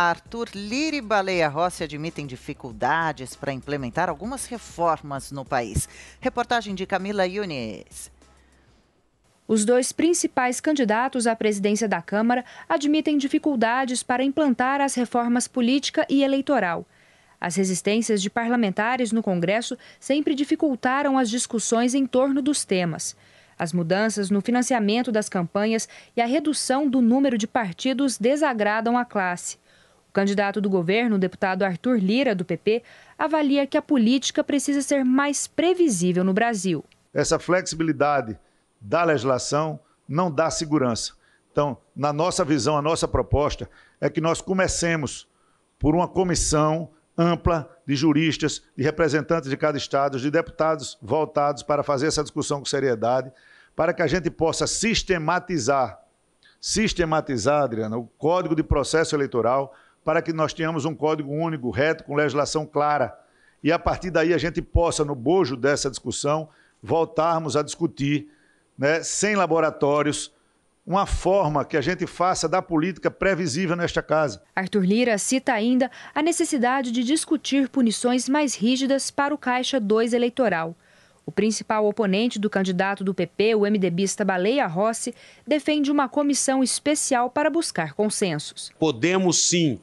Arthur Lira e Baleia Rossi admitem dificuldades para implementar algumas reformas no país. Reportagem de Camila Yunis. Os dois principais candidatos à presidência da Câmara admitem dificuldades para implantar as reformas política e eleitoral. As resistências de parlamentares no Congresso sempre dificultaram as discussões em torno dos temas. As mudanças no financiamento das campanhas e a redução do número de partidos desagradam a classe. O candidato do governo, o deputado Arthur Lira, do PP, avalia que a política precisa ser mais previsível no Brasil. Essa flexibilidade da legislação não dá segurança. Então, na nossa visão, a nossa proposta é que nós comecemos por uma comissão ampla de juristas, de representantes de cada estado, de deputados voltados para fazer essa discussão com seriedade, para que a gente possa sistematizar, sistematizar, Adriana, o Código de Processo Eleitoral para que nós tenhamos um código único, reto, com legislação clara. E a partir daí a gente possa, no bojo dessa discussão, voltarmos a discutir, né, sem laboratórios, uma forma que a gente faça da política previsível nesta casa. Arthur Lira cita ainda a necessidade de discutir punições mais rígidas para o Caixa 2 eleitoral. O principal oponente do candidato do PP, o MDBista Baleia Rossi, defende uma comissão especial para buscar consensos. Podemos sim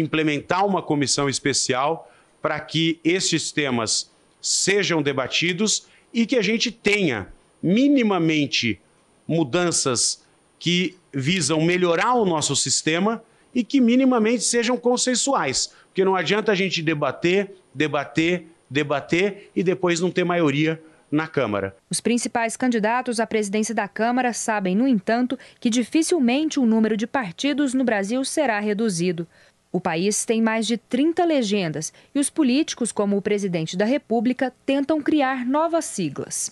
implementar uma comissão especial para que esses temas sejam debatidos e que a gente tenha minimamente mudanças que visam melhorar o nosso sistema e que minimamente sejam consensuais, porque não adianta a gente debater, debater, debater e depois não ter maioria na Câmara. Os principais candidatos à presidência da Câmara sabem, no entanto, que dificilmente o número de partidos no Brasil será reduzido. O país tem mais de 30 legendas e os políticos, como o presidente da República, tentam criar novas siglas.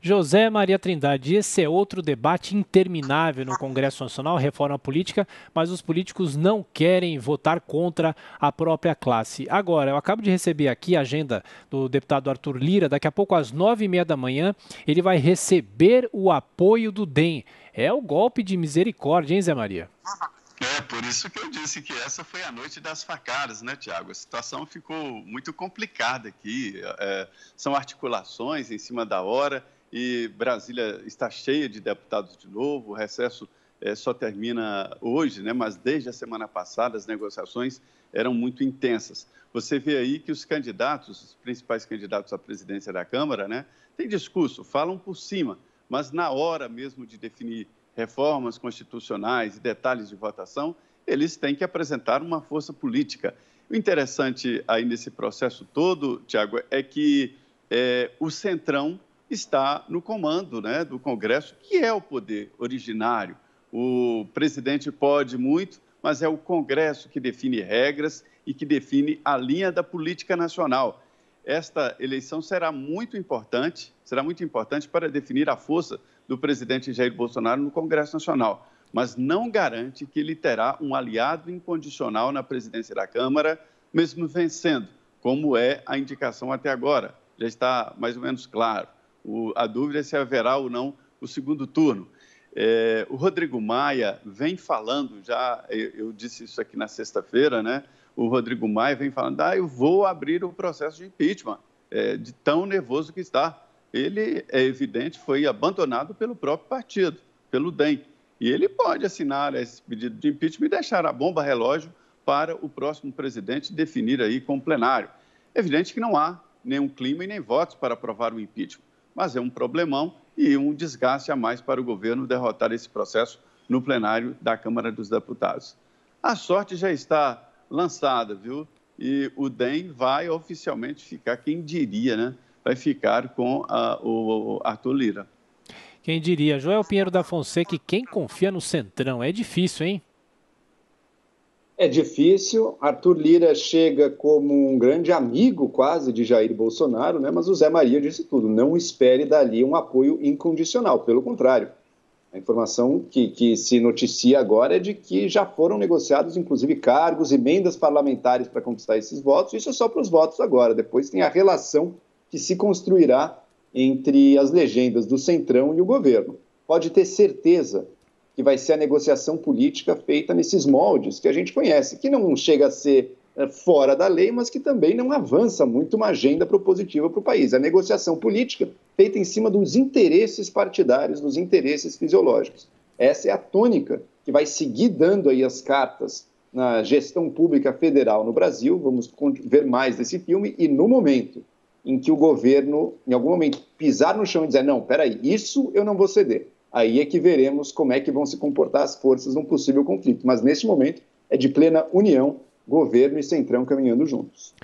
José Maria Trindade, esse é outro debate interminável no Congresso Nacional, reforma política, mas os políticos não querem votar contra a própria classe. Agora, eu acabo de receber aqui a agenda do deputado Arthur Lira, daqui a pouco às nove e meia da manhã, ele vai receber o apoio do DEM. É o golpe de misericórdia, hein, Zé Maria? Uhum. É, por isso que eu disse que essa foi a noite das facadas, né, Tiago? A situação ficou muito complicada aqui. É, são articulações em cima da hora e Brasília está cheia de deputados de novo. O recesso é, só termina hoje, né? Mas desde a semana passada as negociações eram muito intensas. Você vê aí que os candidatos, os principais candidatos à presidência da Câmara, né, têm discurso, falam por cima, mas na hora mesmo de definir reformas constitucionais e detalhes de votação, eles têm que apresentar uma força política. O interessante aí nesse processo todo, Tiago, é que é, o Centrão está no comando né, do Congresso, que é o poder originário. O presidente pode muito, mas é o Congresso que define regras e que define a linha da política nacional. Esta eleição será muito importante, será muito importante para definir a força do presidente Jair Bolsonaro no Congresso Nacional, mas não garante que ele terá um aliado incondicional na presidência da Câmara, mesmo vencendo, como é a indicação até agora. Já está mais ou menos claro. O, a dúvida é se haverá ou não o segundo turno. É, o Rodrigo Maia vem falando já, eu, eu disse isso aqui na sexta-feira, né? O Rodrigo Maia vem falando, ah, eu vou abrir o processo de impeachment, é, de tão nervoso que está ele é evidente, foi abandonado pelo próprio partido, pelo DEM. E ele pode assinar esse pedido de impeachment e deixar a bomba relógio para o próximo presidente definir aí com o plenário. É evidente que não há nenhum clima e nem votos para aprovar o impeachment, mas é um problemão e um desgaste a mais para o governo derrotar esse processo no plenário da Câmara dos Deputados. A sorte já está lançada, viu? E o DEM vai oficialmente ficar, quem diria, né? vai ficar com a, o Arthur Lira. Quem diria, Joel Pinheiro da Fonseca, que quem confia no Centrão é difícil, hein? É difícil. Arthur Lira chega como um grande amigo, quase, de Jair Bolsonaro, né? mas o Zé Maria disse tudo. Não espere dali um apoio incondicional, pelo contrário. A informação que, que se noticia agora é de que já foram negociados, inclusive, cargos, emendas parlamentares para conquistar esses votos. Isso é só para os votos agora. Depois tem a relação que se construirá entre as legendas do Centrão e o governo. Pode ter certeza que vai ser a negociação política feita nesses moldes que a gente conhece, que não chega a ser eh, fora da lei, mas que também não avança muito uma agenda propositiva para o país. A negociação política feita em cima dos interesses partidários, dos interesses fisiológicos. Essa é a tônica que vai seguir dando aí as cartas na gestão pública federal no Brasil. Vamos ver mais desse filme e no momento em que o governo, em algum momento, pisar no chão e dizer: não, peraí, isso eu não vou ceder. Aí é que veremos como é que vão se comportar as forças num possível conflito. Mas neste momento é de plena união, governo e centrão caminhando juntos.